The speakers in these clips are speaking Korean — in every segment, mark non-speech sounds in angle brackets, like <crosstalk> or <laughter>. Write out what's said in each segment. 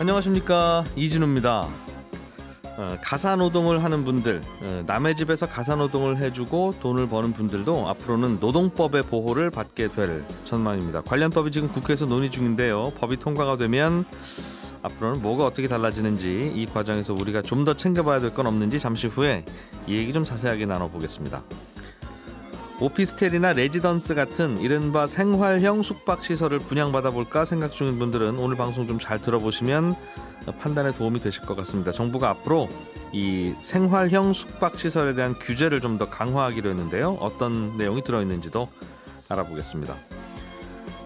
안녕하십니까 이진우입니다. 어, 가사노동을 하는 분들, 어, 남의 집에서 가사노동을 해주고 돈을 버는 분들도 앞으로는 노동법의 보호를 받게 될 전망입니다. 관련법이 지금 국회에서 논의 중인데요. 법이 통과가 되면 앞으로는 뭐가 어떻게 달라지는지 이 과정에서 우리가 좀 더 챙겨봐야 될 건 없는지 잠시 후에 이 얘기 좀 자세하게 나눠보겠습니다. 오피스텔이나 레지던스 같은 이른바 생활형 숙박시설을 분양받아 볼까 생각 중인 분들은 오늘 방송 좀 잘 들어보시면 판단에 도움이 되실 것 같습니다. 정부가 앞으로 이 생활형 숙박시설에 대한 규제를 좀 더 강화하기로 했는데요. 어떤 내용이 들어있는지도 알아보겠습니다.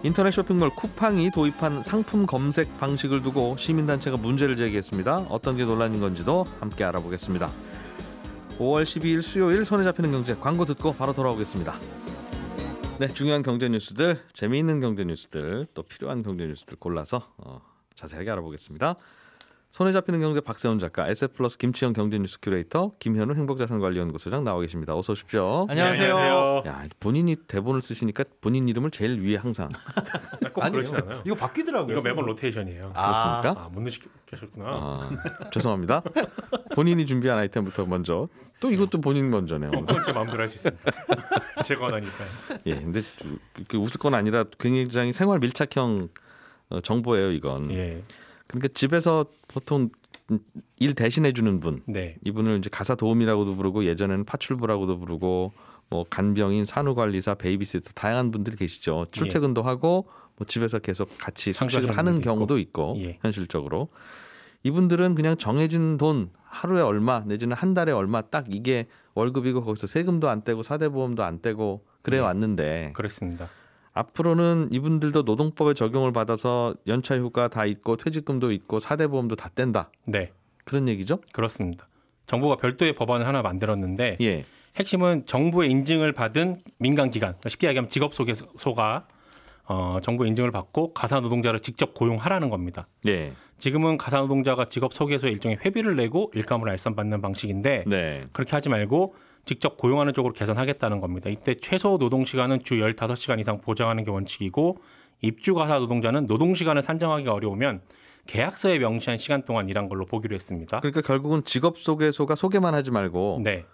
인터넷 쇼핑몰 쿠팡이 도입한 상품 검색 방식을 두고 시민단체가 문제를 제기했습니다. 어떤 게 논란인 건지도 함께 알아보겠습니다. 5월 12일 수요일 손에 잡히는 경제 광고 듣고 바로 돌아오겠습니다. 네, 중요한 경제 뉴스들, 재미있는 경제 뉴스들, 또 필요한 경제 뉴스들 골라서 어, 자세하게 알아보겠습니다. 손에 잡히는 경제 박세훈 작가, SF플러스 김치영 경제뉴스 큐레이터, 김현우 행복자산관리연구소장 나와 계십니다. 어서 오십시오. 네, 안녕하세요. 야, 본인이 대본을 쓰시니까 본인 이름을 제일 위에 항상. <laughs> 꼭 그렇진 않아요. 이거 바뀌더라고요. 이거 매번 로테이션이에요. 아, 그렇습니까? 아, 못 느끼셨구나. 아, 죄송합니다. 본인이 준비한 아이템부터 먼저. 또 이것도 본인 먼저네요. 제 마음대로 할수 있습니다. <laughs> 제 권하니까요. 예, 근데 그, 그 웃을 건 아니라 굉장히 생활 밀착형 어, 정보예요, 이건. 예. 그러니까 집에서 보통 일 대신해 주는 분. 네. 이분을 이제 가사 도우미라고도 부르고 예전에는 파출부라고도 부르고 뭐 간병인, 산후관리사, 베이비시터 다양한 분들이 계시죠. 출퇴근도 예. 하고 뭐 집에서 계속 같이 숙식을 하는 경우도 있고, 있고 예. 현실적으로 이분들은 그냥 정해진 돈 하루에 얼마 내지는 한 달에 얼마 딱 이게 월급이고 거기서 세금도 안 떼고 사대보험도 안 떼고 그래 네. 왔는데 그렇습니다. 앞으로는 이분들도 노동법의 적용을 받아서 연차 휴가 다 있고 퇴직금도 있고 사대 보험도 다 뗀다. 네. 그런 얘기죠? 그렇습니다. 정부가 별도의 법안을 하나 만들었는데 예. 핵심은 정부의 인증을 받은 민간 기관, 그러니까 쉽게 얘기하면 직업 소개소가 어, 정부 인증을 받고 가사 노동자를 직접 고용하라는 겁니다. 예. 지금은 가사 노동자가 직업 소개소에 일종의 회비를 내고 일감을 알선받는 방식인데 네. 그렇게 하지 말고 직접 고용하는 쪽으로 개선하겠다는 겁니다. 이때 최소 노동 시간은 주 15시간 이상 보장하는 게 원칙이고 입주 가사 노동자는 노동 시간을 산정하기가 어려우면 계약서에 명시한 시간 동안 일한 걸로 보기로 했습니다. 그러니까 결국은 직업 소개소가 소개만 하지 말고 네.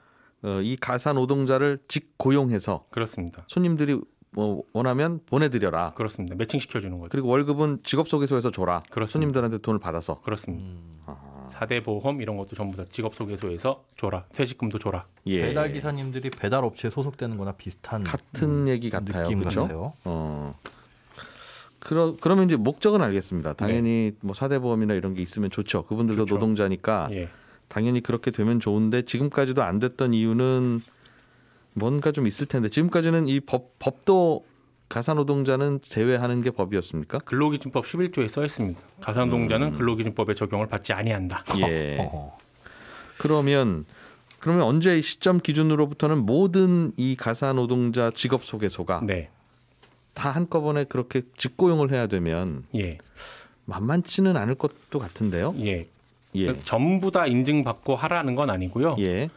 어, 이 가사 노동자를 직고용해서 그렇습니다. 손님들이 뭐 원하면 보내드려라. 그렇습니다. 매칭 시켜주는 거죠. 그리고 월급은 직업 소개소에서 줘라. 그렇습니다. 손님들한테 돈을 받아서. 그렇습니다. 음. 사대 보험 이런 것도 전부 다직업소개소에서 줘라. 퇴직금도 줘라. 예. 배달 기사님들이 배달 업체에 소속되는 거나 비슷한 같은 음, 얘기 같아요. 느낌 그렇죠? 같아요. 어. 그러, 그러면 이제 목적은 알겠습니다. 네. 당연히 네. 뭐 사대 보험이나 이런 게 있으면 좋죠. 그분들도 좋죠. 노동자니까 예. 당연히 그렇게 되면 좋은데 지금까지도 안 됐던 이유는 뭔가 좀 있을 텐데 지금까지는 이 법, 법도 가사 노동자는 제외하는 게 법이었습니까? 근로기준법 11조에 써 있습니다. 가사 노동자는 음. 근로기준법의 적용을 받지 아니한다. 예. 그러면 그러면 언제 시점 기준으로부터는 모든 이 가사 노동자 직업 소개소가 네. 다 한꺼번에 그렇게 직고용을 해야 되면 예. 만만치는 않을 것도 같은데요. 예. 예. 전부 다 인증받고 하라는 건 아니고요. 예.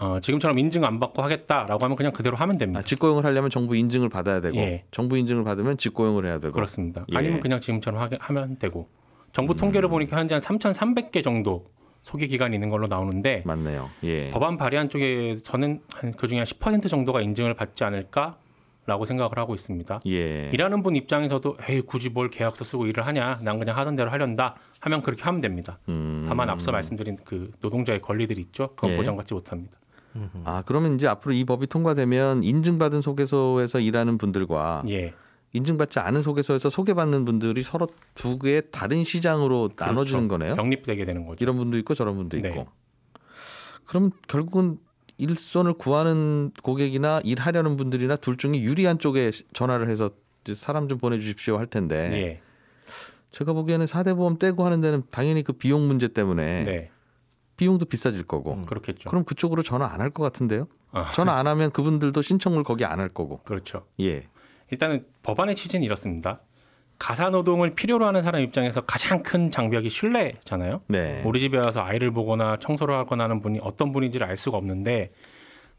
어, 지금처럼 인증 안 받고 하겠다라고 하면 그냥 그대로 하면 됩니다. 아, 직고용을 하려면 정부 인증을 받아야 되고 예. 정부 인증을 받으면 직고용을 해야 되고 그렇습니다. 예. 아니면 그냥 지금처럼 하게, 하면 되고 정부 음. 통계를 보니까 현재 한 3,300개 정도 소개 기간이 있는 걸로 나오는데 맞네요. 예. 법안 발의한 쪽에서는 한 그중에 한 10% 정도가 인증을 받지 않을까 라고 생각을 하고 있습니다. 예. 일하는 분 입장에서도 에이 굳이 뭘 계약서 쓰고 일을 하냐, 난 그냥 하던 대로 하련다 하면 그렇게 하면 됩니다. 음. 다만 앞서 말씀드린 그 노동자의 권리들이 있죠, 그건 예. 보장받지 못합니다. 아 그러면 이제 앞으로 이 법이 통과되면 인증받은 소개소에서 일하는 분들과 예. 인증받지 않은 소개소에서 소개받는 분들이 서로 두 개의 다른 시장으로 그렇죠. 나눠주는 거네요. 병립되게 되는 거죠. 이런 분도 있고 저런 분도 네. 있고. 그럼 결국은 일손을 구하는 고객이나 일하려는 분들이나 둘 중에 유리한 쪽에 전화를 해서 사람 좀 보내주십시오 할 텐데 예. 제가 보기에는 사대 보험 떼고 하는 데는 당연히 그 비용 문제 때문에 네. 비용도 비싸질 거고. 음, 그렇겠죠. 그럼 그쪽으로 전화 안 할 것 같은데요? 아. 전화 안 하면 그분들도 신청을 거기 안 할 거고. 그렇죠. 예. 일단은 법안의 취지는 이렇습니다. 가사 노동을 필요로 하는 사람 입장에서 가장 큰 장벽이 신뢰잖아요. 네. 우리 집에 와서 아이를 보거나 청소를 하거나 하는 분이 어떤 분인지를 알 수가 없는데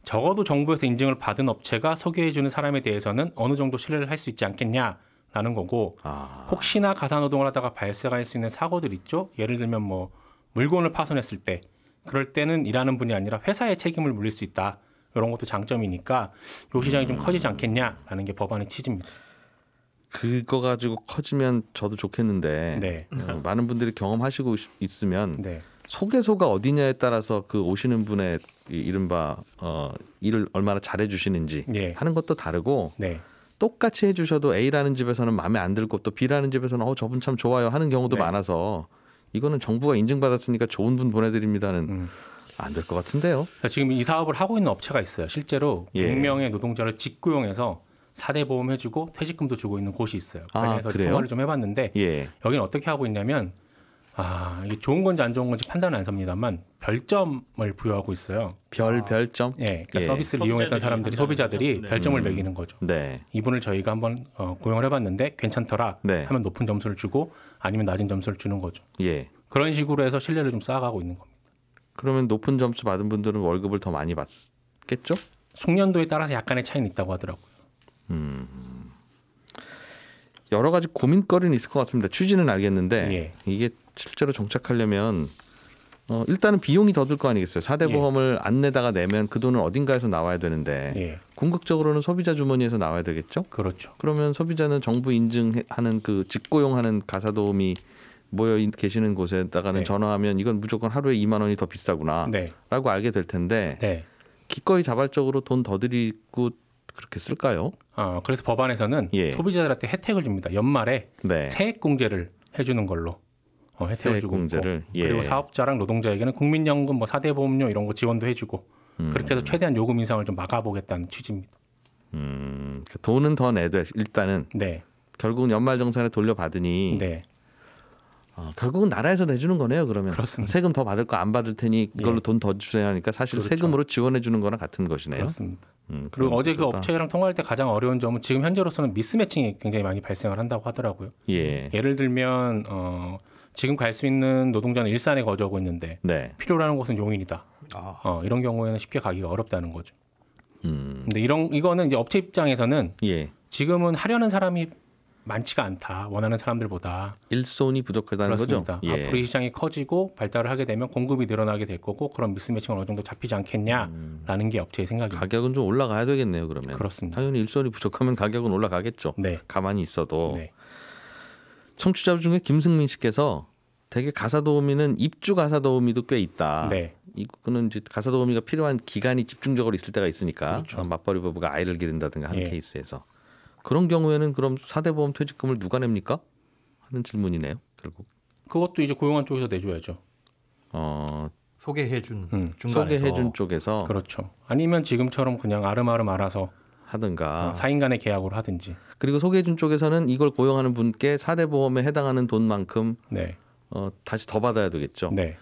적어도 정부에서 인증을 받은 업체가 소개해주는 사람에 대해서는 어느 정도 신뢰를 할 수 있지 않겠냐라는 거고 아. 혹시나 가사 노동을 하다가 발생할 수 있는 사고들 있죠. 예를 들면 뭐 물건을 파손했을 때 그럴 때는 일하는 분이 아니라 회사의 책임을 물릴 수 있다. 이런 것도 장점이니까 요 시장이 좀 음. 커지지 않겠냐라는 게 법안의 취지입니다. 그거 가지고 커지면 저도 좋겠는데 네. 어, 많은 분들이 경험하시고 있으면 네. 소개소가 어디냐에 따라서 그 오시는 분의 이른바 어, 일을 얼마나 잘해주시는지 네. 하는 것도 다르고 네. 똑같이 해주셔도 A라는 집에서는 마음에 안 들고 또 B라는 집에서는 어 저분 참 좋아요 하는 경우도 네. 많아서 이거는 정부가 인증받았으니까 좋은 분 보내드립니다는 음. 안될 것 같은데요. 지금 이 사업을 하고 있는 업체가 있어요. 실제로 예. 100명의 노동자를 직구용해서 4대 보험 해주고 퇴직금도 주고 있는 곳이 있어요. 아, 관련해서 아, 통화를 좀 해봤는데 예. 여기는 어떻게 하고 있냐면 아 이게 좋은 건지 안 좋은 건지 판단은 안 섭니다만 별점을 부여하고 있어요. 별 아. 별점? 예, 그러니까 예. 서비스를 이용했던 사람들이 소비자들이 네. 별점을 음. 매기는 거죠. 네. 이분을 저희가 한번 어, 고용을 해봤는데 괜찮더라 네. 하면 높은 점수를 주고 아니면 낮은 점수를 주는 거죠. 예. 그런 식으로 해서 신뢰를 좀 쌓아가고 있는 겁니다. 그러면 높은 점수 받은 분들은 월급을 더 많이 받겠죠? 숙련도에 따라서 약간의 차이는 있다고 하더라고요. 음. 여러 가지 고민거리는 있을 것 같습니다. 취지는 알겠는데 예. 이게 실제로 정착하려면 어, 일단은 비용이 더 들 거 아니겠어요. 사대 보험을 예. 안 내다가 내면 그 돈은 어딘가에서 나와야 되는데 예. 궁극적으로는 소비자 주머니에서 나와야 되겠죠. 그렇죠. 그러면 소비자는 정부 인증하는 그 직고용하는 가사도우미 모여 계시는 곳에다가는 네. 전화하면 이건 무조건 하루에 2만 원이 더 비싸구나라고 네. 알게 될 텐데 네. 기꺼이 자발적으로 돈 더 드리고 그렇게 쓸까요? 어, 그래서 법안에서는 예. 소비자들한테 혜택을 줍니다. 연말에 네. 세액 공제를 해주는 걸로. 어, 혜택주 공제를 뭐, 예. 그리고 사업자랑 노동자에게는 국민연금 뭐 사대 보험료 이런 거 지원도 해주고 음. 그렇게 해서 최대한 요금 인상을 좀 막아보겠다는 취지입니다. 음, 그러니까 돈은 더 내도 일단은 네. 결국은 연말 정산에 돌려받으니 네. 어, 결국은 나라에서 내주는 거네요. 그러면 그렇습니다. 세금 더 받을 거 안 받을 테니 이걸로 예. 돈더 주셔야 하니까 사실 그렇죠. 세금으로 지원해 주는 거랑 같은 것이네요. 그렇습니다. 음, 그리고 어제 그 업체랑 통화할 때 가장 어려운 점은 지금 현재로서는 미스매칭이 굉장히 많이 발생을 한다고 하더라고요. 예. 예를 들면 어, 지금 갈 수 있는 노동자는 일산에 거주하고 있는데 네. 필요로 하는 곳은 용인이다. 아. 어, 이런 경우에는 쉽게 가기가 어렵다는 거죠. 음. 근데 이런 이거는 이제 업체 입장에서는 예. 지금은 하려는 사람이 많지가 않다. 원하는 사람들보다 일손이 부족하다는 그렇습니다. 거죠. 예. 앞으로 이 시장이 커지고 발달을 하게 되면 공급이 늘어나게 될 거고 그런 미스매칭은 어느 정도 잡히지 않겠냐라는 게 업체의 생각입니다. 가격은 좀 올라가야 되겠네요. 그러면 그렇습니다. 당연히 일손이 부족하면 가격은 올라가겠죠. 네. 가만히 있어도. 네. 청취자 중에 김승민 씨께서 되게 가사 도우미는 입주 가사 도우미도 꽤 있다. 네. 이거는 이제 가사 도우미가 필요한 기간이 집중적으로 있을 때가 있으니까 그렇죠. 맞벌이 부부가 아이를 기른다든가 하는 예. 케이스에서 그런 경우에는 그럼 사대보험 퇴직금을 누가 냅니까? 하는 질문이네요. 결국 그것도 이제 고용한 쪽에서 내줘야죠. 어 소개해준 음. 소개해준 쪽에서 그렇죠. 아니면 지금처럼 그냥 아름아름 알아서 하든가 어, 사인간의 계약으로 하든지 그리고 소개해준 쪽에서는 이걸 고용하는 분께 사대 보험에 해당하는 돈만큼 네. 어, 다시 더 받아야 되겠죠. 네.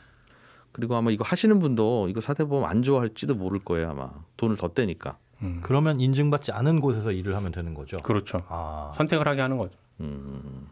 그리고 아마 이거 하시는 분도 이거 사대 보험 안 좋아할지도 모를 거예요 아마 돈을 더 떼니까. 음. 그러면 인증받지 않은 곳에서 일을 하면 되는 거죠. 그렇죠. 아. 선택을 하게 하는 거죠. 음.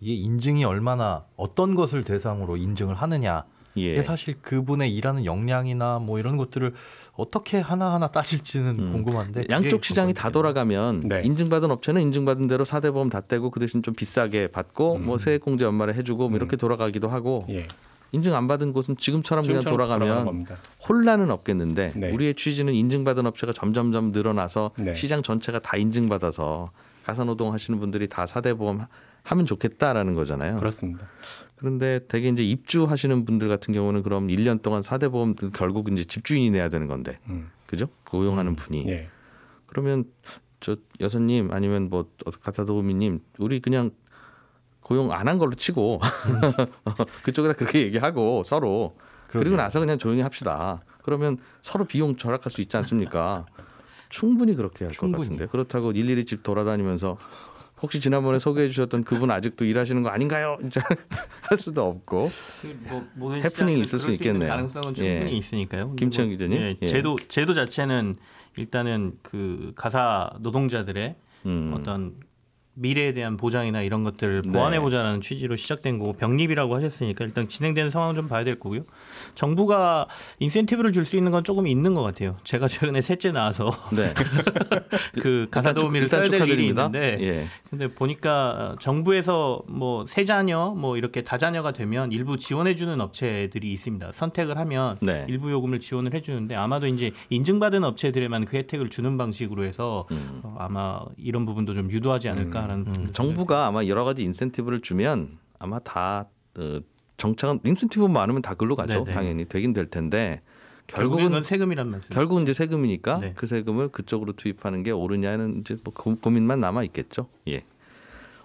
이게 인증이 얼마나 어떤 것을 대상으로 인증을 하느냐 예. 예. 사실 그분의 일하는 역량이나 뭐 이런 것들을 어떻게 하나하나 따질지는 음. 궁금한데 양쪽 시장이 다 돌아가면 네. 인증받은 업체는 인증받은 대로 사대보험 다 떼고 그 대신 좀 비싸게 받고 음. 뭐 세액공제 연말에 해주고 뭐 이렇게 음. 돌아가기도 하고 예. 인증 안 받은 곳은 지금처럼, 지금처럼 그냥 돌아가면 혼란은 없겠는데 네. 우리의 취지는 인증받은 업체가 점점점 늘어나서 네. 시장 전체가 다 인증받아서 가사노동 하시는 분들이 다 사대보험 하면 좋겠다라는 거잖아요. 그렇습니다. 그런데 대개 이제 입주하시는 분들 같은 경우는 그럼 1년 동안 사대보험 결국 이제 집주인이 내야 되는 건데, 음. 그죠? 고용하는 음. 분이. 예. 그러면 저 여사님 아니면 뭐 어, 가사도우미님 우리 그냥 고용 안 한 걸로 치고 <laughs> 그쪽에다 그렇게 얘기하고 서로 그러네요. 그리고 나서 그냥 조용히 합시다. 그러면 서로 비용 절약할 수 있지 않습니까? 충분히 그렇게 할 것 같은데 그렇다고 일일이 집 돌아다니면서 혹시 지난번에 소개해 주셨던 그분 아직도 일하시는 거 아닌가요? 진짜 <laughs> 할 수도 없고 그 뭐, 뭐 해프닝이 있을 수 있겠네요. 가능성은 충분히 예. 있으니까요. 김청 뭐, 기자님. 예, 예. 제도 제도 자체는 일단은 그 가사 노동자들의 음. 어떤 미래에 대한 보장이나 이런 것들을 보완해 보자는 네. 취지로 시작된 거고 병립이라고 하셨으니까 일단 진행되는 상황 좀 봐야 될 거고요. 정부가 인센티브를 줄 수 있는 건 조금 있는 것 같아요. 제가 <laughs> 최근에 셋째 낳아서 네. <laughs> 그 가사 도우미를 써야 될 일이 있는데 예. 근데 보니까 정부에서 뭐 세 자녀 뭐 이렇게 다자녀가 되면 일부 지원해 주는 업체들이 있습니다. 선택을 하면 네. 일부 요금을 지원을 해 주는데 아마도 이제 인증받은 업체들에만 그 혜택을 주는 방식으로 해서 음. 어, 아마 이런 부분도 좀 유도하지 않을까 음. 않을까라는 음. 그 정부가 네. 아마 여러 가지 인센티브를 주면 아마 다 어, 정착은 인센티브 많으면 다 글로 가죠. 네네. 네. 당연히 되긴 될 텐데 결국은 세금이란 말씀. 결국은 이제 세금이니까 네. 그 세금을 그쪽으로 투입하는 게 옳으냐는 이제 뭐 고민만 남아 있겠죠. 예.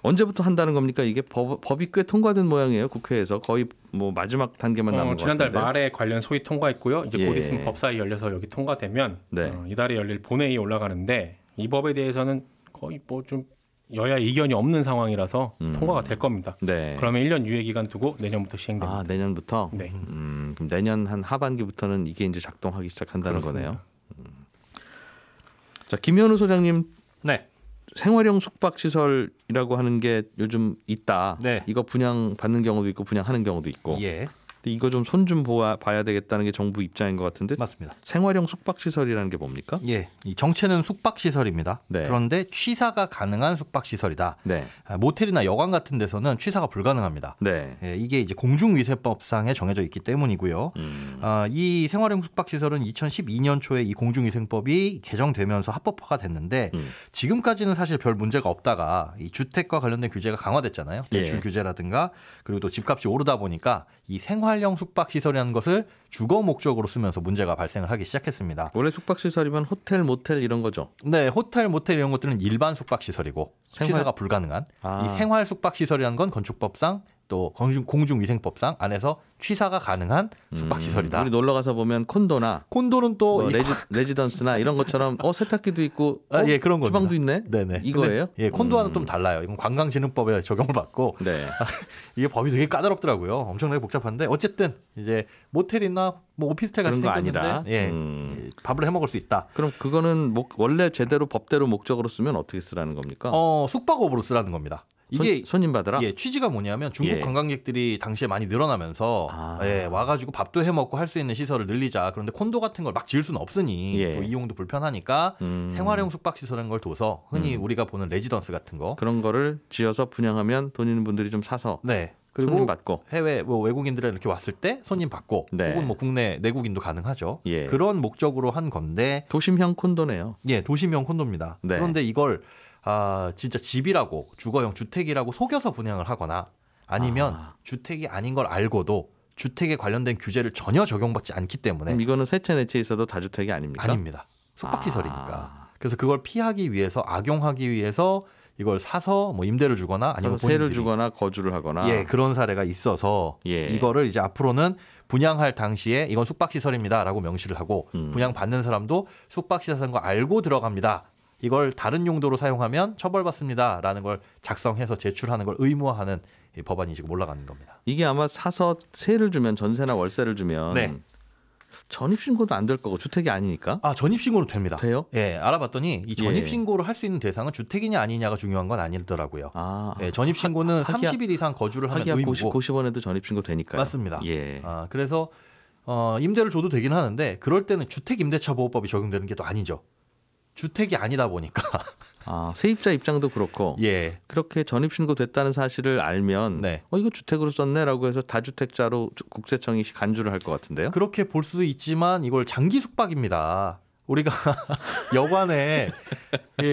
언제부터 한다는 겁니까? 이게 법, 법이 꽤 통과된 모양이에요. 국회에서 거의 뭐 마지막 단계만 어, 남은 어, 지난달 말에 관련 소위 통과했고요. 이제 예. 곧 있으면 법사위 열려서 여기 통과되면 네. 어, 이달에 열릴 본회의 올라가는데 이 법에 대해서는 거의 뭐좀 여야 이견이 없는 상황이라서 음. 통과가 될 겁니다. 네. 그러면 1년 유예 기간 두고 내년부터 시행됩니다. 아, 내년부터? 네. 음, 그럼 내년 한 하반기부터는 이게 이제 작동하기 시작한다는 그렇습니다. 거네요. 음. 자, 김현우 소장님. 네. 생활형 숙박 시설이라고 하는 게 요즘 있다. 네. 이거 분양 받는 경우도 있고 분양하는 경우도 있고. 예. 이거 좀 손좀 좀 봐야 되겠다는 게 정부 입장인 것 같은데 맞습니다. 생활형 숙박시설이라는 게 뭡니까? 예, 이 정체는 숙박시설입니다. 네. 그런데 취사가 가능한 숙박시설이다. 네. 아, 모텔이나 여관 같은 데서는 취사가 불가능합니다. 네. 예, 이게 이제 공중위생법상에 정해져 있기 때문이고요. 음. 아, 이 생활형 숙박시설은 2012년 초에 이 공중위생법이 개정되면서 합법화가 됐는데 음. 지금까지는 사실 별 문제가 없다가 이 주택과 관련된 규제가 강화됐잖아요. 예. 대출 예. 규제라든가 그리고 또 집값이 오르다 보니까 이 생활 생활형 숙박시설이라는 것을 주거 목적으로 쓰면서 문제가 발생을 하기 시작했습니다. 원래 숙박시설이면 호텔, 모텔 이런 거죠? 네, 호텔, 모텔 이런 것들은 일반 숙박시설이고 생활... 시설가 불가능한 아. 이 생활 숙박시설이라는 건 건축법상 또 공중 공중위생법상 안에서 취사가 가능한 숙박시설이다. 음, 우리 놀러 가서 보면 콘도나 콘도는 또뭐 레지, 레지던스나 이런 것처럼 어 세탁기도 있고 아, 어, 아, 예 그런 거 주방도 있네. 네네 이거예요. 근데, 예 콘도와는 음. 좀 달라요. 이건 관광진흥법에 적용을 받고 네. <laughs> 이게 법이 되게 까다롭더라고요. 엄청나게 복잡한데 어쨌든 이제 모텔이나 뭐 오피스텔 같은 거 아니다. 예 음. 예, 밥을 해 먹을 수 있다. 그럼 그거는 뭐 원래 제대로 법대로 목적으로 쓰면 어떻게 쓰라는 겁니까? 어 숙박업으로 쓰라는 겁니다. 이게 손, 님 받으라. 예, 취지가 뭐냐면 중국 예. 관광객들이 당시에 많이 늘어나면서 아. 예, 와가지고 밥도 해 먹고 할 수 있는 시설을 늘리자. 그런데 콘도 같은 걸 막 지을 수는 없으니 예. 또 이용도 불편하니까 음. 생활용 숙박 시설인 걸 둬서 흔히 음. 우리가 보는 레지던스 같은 거 그런 거를 지어서 분양하면 돈 있는 분들이 좀 사서 네. 그리고 손님 받고 해외 뭐 외국인들이 이렇게 왔을 때 손님 받고 네. 혹은 뭐 국내 내국인도 가능하죠. 예. 그런 목적으로 한 건데 도심형 콘도네요. 예, 도심형 콘도입니다. 네. 그런데 이걸 아, 진짜 집이라고 주거용 주택이라고 속여서 분양을 하거나 아니면 아. 주택이 아닌 걸 알고도 주택에 관련된 규제를 전혀 적용받지 않기 때문에 이거는 세채 네채 있어도 다주택이 아닙니까? 아닙니다. 속박시설이니까. 아. 그래서 그걸 피하기 위해서 악용하기 위해서 이걸 사서 뭐 임대를 주거나 아니면 세를 주거나 거주를 하거나 예 그런 사례가 있어서 예. 이거를 이제 앞으로는 분양할 당시에 이건 숙박시설입니다라고 명시를 하고 음. 분양 받는 사람도 숙박시설인 거 알고 들어갑니다. 이걸 다른 용도로 사용하면 처벌받습니다라는 걸 작성해서 제출하는 걸 의무화하는 법안이 지금 올라가는 겁니다. 이게 아마 사서 세를 주면 전세나 월세를 주면 네. 전입신고도 안 될 거고 주택이 아니니까. 아 전입신고로 됩니다. 돼요? 예, 알아봤더니 이 예. 전입신고를 예. 할수 있는 대상은 주택이냐 아니냐가 중요한 건 아니더라고요. 아, 예, 전입신고는 하, 30일 이상 거주를 하면 의무고. 고시, 고시원에도 전입신고 되니까요. 맞습니다. 예. 아 그래서 어, 임대를 줘도 되긴 하는데 그럴 때는 주택임대차 보호법이 적용되는 게 또 아니죠. 주택이 아니다 보니까 아 세입자 입장도 그렇고 예 그렇게 전입신고 됐다는 사실을 알면 네. 어 이거 주택으로 썼네라고 해서 다주택자로 국세청이 간주를 할 것 같은데요 그렇게 볼 수도 있지만 이걸 장기 숙박입니다 우리가 <laughs> 여관에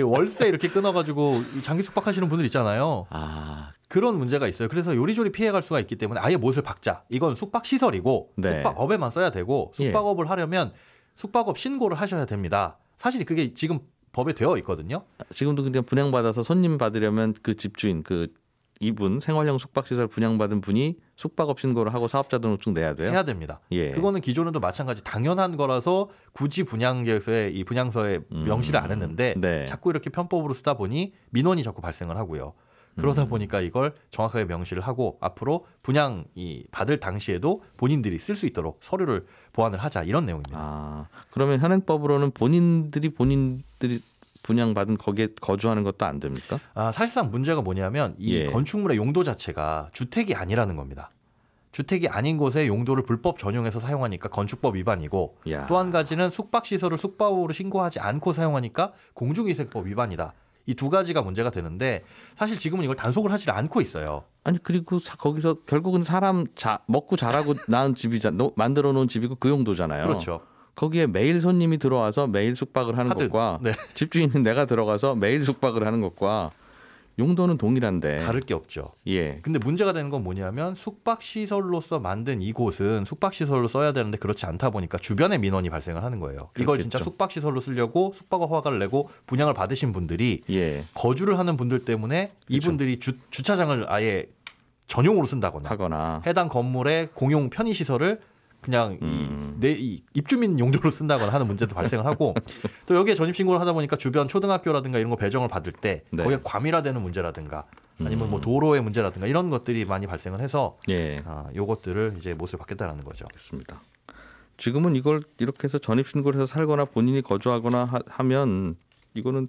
월세 이렇게 끊어가지고 장기 숙박하시는 분들 있잖아요. 아. 그런 문제가 있어요. 그래서 요리조리 피해갈 수가 있기 때문에 아예 못을 박자. 이건 숙박 시설이고 네. 숙박업에만 써야 되고 예. 숙박업을 하려면 숙박업 신고를 하셔야 됩니다. 사실 그게 지금 법에 되어 있거든요. 지금도 근데 분양받아서 손님 받으려면 그 집주인 그 이분 생활형 숙박시설 분양받은 분이 숙박업 신고를 하고 사업자 등록증 내야 돼요? 해야 됩니다. 예. 그거는 기존에도 마찬가지 당연한 거라서 굳이 분양계획서에 이 분양서에 명시를 음, 안 했는데 네. 자꾸 이렇게 편법으로 쓰다 보니 민원이 자꾸 발생을 하고요. 그러다 음. 보니까 이걸 정확하게 명시를 하고 앞으로 분양이 받을 당시에도 본인들이 쓸 수 있도록 서류를 보완을 하자 이런 내용입니다. 아, 그러면 현행법으로는 본인들이 본인들이 분양받은 거기에 거주하는 것도 안 됩니까? 아, 사실상 문제가 뭐냐면 이 예. 건축물의 용도 자체가 주택이 아니라는 겁니다. 주택이 아닌 곳에 용도를 불법 전용해서 사용하니까 건축법 위반이고 또 한 가지는 숙박시설을 숙박으로 신고하지 않고 사용하니까 공중위생법 위반이다. 이두 가지가 문제가 되는데 사실 지금은 이걸 단속을 하지 않고 있어요. 아니 그리고 사, 거기서 결국은 사람 자, 먹고 자라고 <laughs> 낳은 집이자 노, 만들어 놓은 집이고 그 용도잖아요. 그렇죠. 거기에 매일 손님이 들어와서 매일 숙박을 하는 하든, 것과 네. 집주인은 내가 들어가서 매일 숙박을 하는 것과 용도는 동일한데 다를 게 없죠. 예. 근데 문제가 되는 건 뭐냐면 숙박 시설로서 만든 이곳은 숙박 시설로 써야 되는데 그렇지 않다 보니까 주변에 민원이 발생을 하는 거예요. 이걸 진짜 숙박 시설로 쓰려고 숙박업 허가를 내고 분양을 받으신 분들이 예. 거주를 하는 분들 때문에 그렇죠. 이분들이 주, 주차장을 아예 전용으로 쓴다거나 하거나 해당 건물의 공용 편의 시설을 그냥 음. 이, 내, 이 입주민 용도로 쓴다거나 하는 문제도 발생을 하고 <laughs> 또 여기에 전입 신고를 하다 보니까 주변 초등학교라든가 이런 거 배정을 받을 때 네. 거기에 과밀화되는 문제라든가 아니면 뭐 음. 도로의 문제라든가 이런 것들이 많이 발생을 해서 예. 아, 요것들을 이제 못을 받겠다라는 거죠. 그렇습니다. 지금은 이걸 이렇게 해서 전입 신고를 해서 살거나 본인이 거주하거나 하, 면 이거는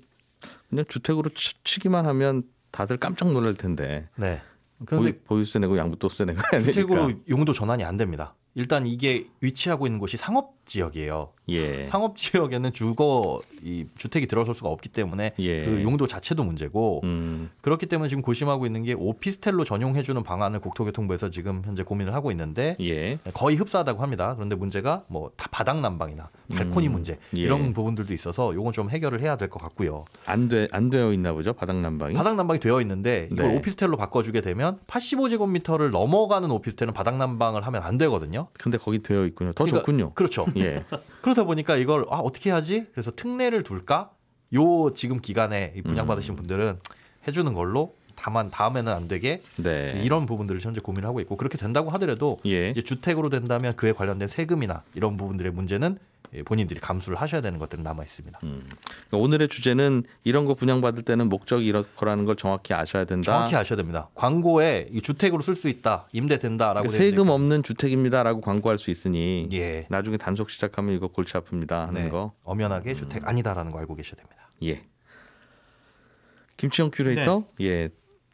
그냥 주택으로 치, 기만 하면 다들 깜짝 놀랄 텐데. 네. 그런데 보유, 세 내고 양도세 또 내고 주택으로 용도 전환이 안 됩니다. 일단 이게 위치하고 있는 곳이 상업 지역이에요. 예. 상업 지역에는 주거 이 주택이 들어설 수가 없기 때문에 예. 그 용도 자체도 문제고 음. 그렇기 때문에 지금 고심하고 있는 게 오피스텔로 전용해주는 방안을 국토교통부에서 지금 현재 고민을 하고 있는데 예. 거의 흡사하다고 합니다. 그런데 문제가 뭐다 바닥 난방이나 발코니 음. 문제 예. 이런 부분들도 있어서 이건좀 해결을 해야 될 것 같고요. 안돼안 안 되어 있나 보죠 바닥 난방이? 바닥 난방이 되어 있는데 이걸 네. 오피스텔로 바꿔주게 되면 85제곱미터를 넘어가는 오피스텔은 바닥 난방을 하면 안 되거든요. 근데 거기 되어 있군요. 더 그러니까, 좋군요. 그렇죠. 예. <laughs> 그러다 보니까 이걸 아 어떻게 하지? 그래서 특례를 둘까? 요 지금 기간에 분양받으신 음. 분들은 해주는 걸로 다만 다음에는 안 되게 네. 이런 부분들을 현재 고민을 하고 있고 그렇게 된다고 하더라도 예. 이제 주택으로 된다면 그에 관련된 세금이나 이런 부분들의 문제는 예, 본인들이 감수를 하셔야 되는 것들은 남아 있습니다. 음. 그러니까 오늘의 주제는 이런 거 분양받을 때는 목적이 이런 거라는 걸 정확히 아셔야 된다. 정확히 아셔야 됩니다. 광고에 주택으로 쓸 수 있다, 임대된다라고 그러니까 세금 없는 주택입니다라고 광고할 수 있으니 예. 나중에 단속 시작하면 이거 골치 아픕니다 하는 네. 거. 엄연하게 음. 주택 아니다라는 거 알고 계셔야 됩니다. 예. 김치형 큐레이터 네. 예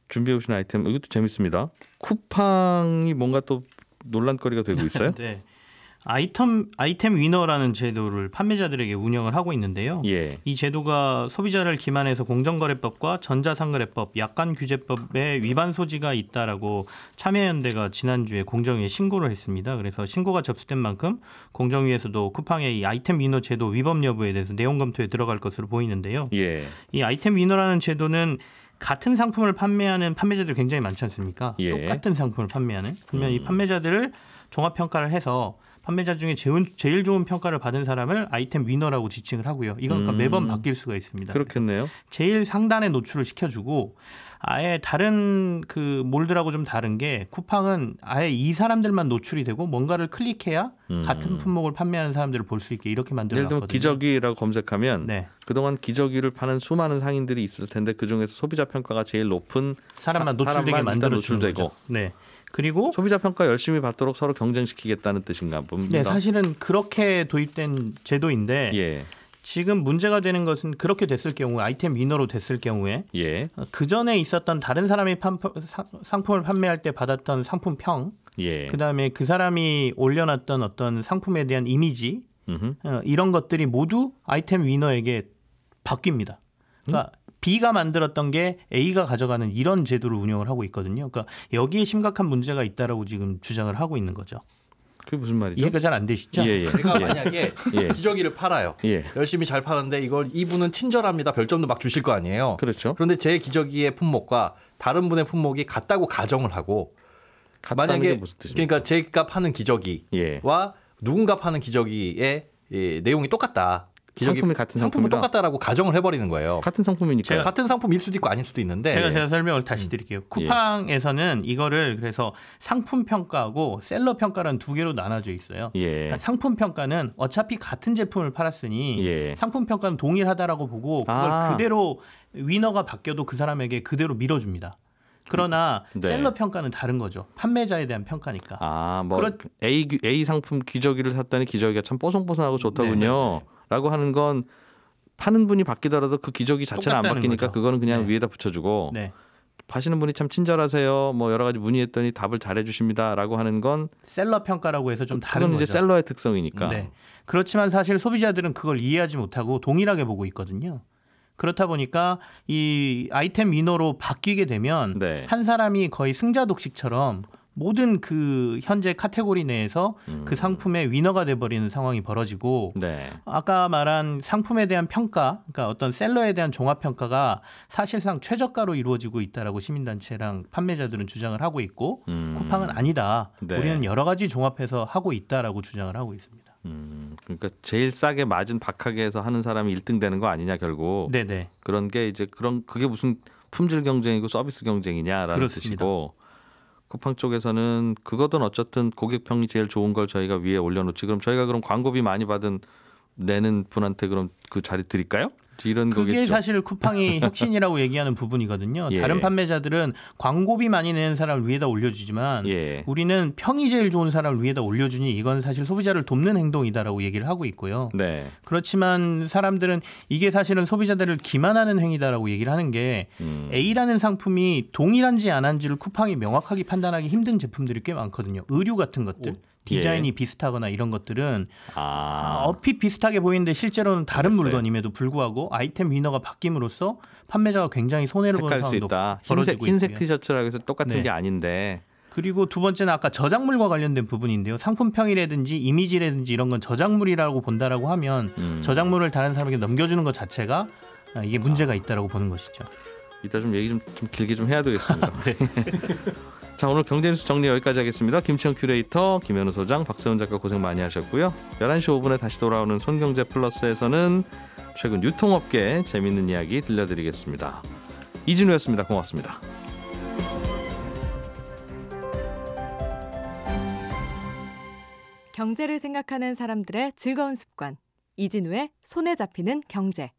준비해 오신 아이템 이것도 재밌습니다. 쿠팡이 뭔가 또 논란거리가 되고 있어요? <laughs> 네. 아이템 아이템 위너라는 제도를 판매자들에게 운영을 하고 있는데요. 예. 이 제도가 소비자를 기만해서 공정거래법과 전자상거래법, 약관규제법에 위반 소지가 있다라고 참여연대가 지난주에 공정위에 신고를 했습니다. 그래서 신고가 접수된 만큼 공정위에서도 쿠팡의 이 아이템 위너 제도 위법 여부에 대해서 내용 검토에 들어갈 것으로 보이는데요. 예. 이 아이템 위너라는 제도는 같은 상품을 판매하는 판매자들 굉장히 많지 않습니까? 예. 똑같은 상품을 판매하는. 그러면 음. 이 판매자들을 종합 평가를 해서 판매자 중에 제일, 제일 좋은 평가를 받은 사람을 아이템 위너라고 지칭을 하고요. 이건 그러니까 음. 매번 바뀔 수가 있습니다. 그렇겠네요. 제일 상단에 노출을 시켜주고 아예 다른 그 몰드라고 좀 다른 게 쿠팡은 아예 이 사람들만 노출이 되고 뭔가를 클릭해야 음. 같은 품목을 판매하는 사람들을 볼 수 있게 이렇게 만들어 놨거든요. 예를 들면 기저귀라고 검색하면 네. 그동안 기저귀를 파는 수많은 상인들이 있을 텐데 그중에서 소비자 평가가 제일 높은 사람만 노출되게 만들어 노출되고. 네. 그리고 소비자 평가 열심히 받도록 서로 경쟁시키겠다는 뜻인가 봅니다. 네, 사실은 그렇게 도입된 제도인데 예. 지금 문제가 되는 것은 그렇게 됐을 경우 아이템 위너로 됐을 경우에 예. 그 전에 있었던 다른 사람이 판포, 사, 상품을 판매할 때 받았던 상품 평, 예. 그 다음에 그 사람이 올려놨던 어떤 상품에 대한 이미지 어, 이런 것들이 모두 아이템 위너에게 바뀝니다. 그러니까 음? B가 만들었던 게 A가 가져가는 이런 제도를 운영을 하고 있거든요. 그러니까 여기에 심각한 문제가 있다라고 지금 주장을 하고 있는 거죠. 그게 무슨 말이죠? 이해가 잘안 되시죠? 예, 예. 제가 예. 만약에 예. 기저귀를 팔아요. 예. 열심히 잘 파는데 이걸 이분은 친절합니다. 별점도 막 주실 거 아니에요. 그렇죠. 그런데 제 기저귀의 품목과 다른 분의 품목이 같다고 가정을 하고 만약에 그러니까 제가 파는 기저귀와 예. 누군가 파는 기저귀의 내용이 똑같다. 상품이 같은 상품은 똑같다라고 가정을 해버리는 거예요. 같은 상품이니까 같은 상품일 수도 있고 아닐 수도 있는데 제가 제가 설명을 다시 음. 드릴게요. 예. 쿠팡에서는 예. 이거를 그래서 상품 평가하고 셀러 평가라는 두 개로 나눠져 있어요. 예. 그러니까 상품 평가는 어차피 같은 제품을 팔았으니 예. 상품 평가는 동일하다라고 보고 그걸 아. 그대로 위너가 바뀌어도 그 사람에게 그대로 밀어줍니다. 그러나 네. 셀러 평가는 다른 거죠. 판매자에 대한 평가니까. 아, 뭐 그렇... A A 상품 기저귀를 샀다니 기저귀가 참 뽀송뽀송하고 좋더군요. 네네. 네, 네, 네. 라고 하는 건 파는 분이 바뀌더라도 그 기저귀 자체는 안 바뀌니까 거죠. 그거는 그냥 네. 위에다 붙여주고 네. 파시는 분이 참 친절하세요. 뭐 여러 가지 문의했더니 답을 잘해 주십니다라고 하는 건 셀러 평가라고 해서 좀 다른 이제 셀러의 특성이니까. 네. 그렇지만 사실 소비자들은 그걸 이해하지 못하고 동일하게 보고 있거든요. 그렇다 보니까 이 아이템 위너로 바뀌게 되면 네. 한 사람이 거의 승자 독식처럼 모든 그 현재 카테고리 내에서 그 음. 그 상품의 위너가 돼버리는 상황이 벌어지고 네. 아까 말한 상품에 대한 평가, 그러니까 어떤 셀러에 대한 종합 평가가 사실상 최저가로 이루어지고 있다라고 시민단체랑 판매자들은 주장을 하고 있고 음. 쿠팡은 아니다. 네. 우리는 여러 가지 종합해서 하고 있다라고 주장을 하고 있습니다. 음, 그러니까 제일 싸게 맞은 박하게해서 하는 사람이 1등 되는 거 아니냐 결국. 네네. 네. 그런 게 이제 그런 그게 무슨 품질 경쟁이고 서비스 경쟁이냐라는 그렇습니다. 뜻이고 쿠팡 쪽에서는 그거든 어쨌든 고객평이 제일 좋은 걸 저희가 위에 올려놓지. 그럼 저희가 그럼 광고비 많이 받은 내는 분한테 그럼 그 자리 드릴까요? 이런 그게 거겠죠. 사실 쿠팡이 <laughs> 혁신이라고 얘기하는 부분이거든요. 예. 다른 판매자들은 광고비 많이 내는 사람을 위에다 올려주지만 예. 우리는 평이 제일 좋은 사람을 위에다 올려주니 이건 사실 소비자를 돕는 행동이다라고 얘기를 하고 있고요. 네. 그렇지만 사람들은 이게 사실은 소비자들을 기만하는 행위다라고 얘기를 하는 게 음. A라는 상품이 동일한지 안 한지를 쿠팡이 명확하게 판단하기 힘든 제품들이 꽤 많거든요. 의류 같은 것들. 오. 예. 디자인이 예. 비슷하거나 이런 것들은 아. 어피 아, 비슷하게 보이는데 실제로는 다른 알겠어요. 물건임에도 불구하고 아이템 위너가 바뀜으로써 판매자가 굉장히 손해를 보는 상황도 있다. 흰색, 흰색 티셔츠라고 해서 똑같은 네. 게 아닌데 그리고 두 번째는 아까 저작물과 관련된 부분인데요. 상품평이라든지 이미지라든지 이런 건 저작물이라고 본다라고 하면 음. 저작물을 다른 사람에게 넘겨주는 것 자체가 아, 이게 문제가 아. 있다라고 보는 것이죠. 이따 좀 얘기 좀, 좀 길게 좀 해야 되겠습니다. <laughs> 네. <laughs> 자 오늘 경제뉴스 정리 여기까지 하겠습니다. 김치현 큐레이터, 김현우 소장, 박세훈 작가 고생 많이 하셨고요. 11시 5분에 다시 돌아오는 손경제 플러스에서는 최근 유통업계 재밌는 이야기 들려드리겠습니다. 이진우였습니다. 고맙습니다. 경제를 생각하는 사람들의 즐거운 습관. 이진우의 손에 잡히는 경제.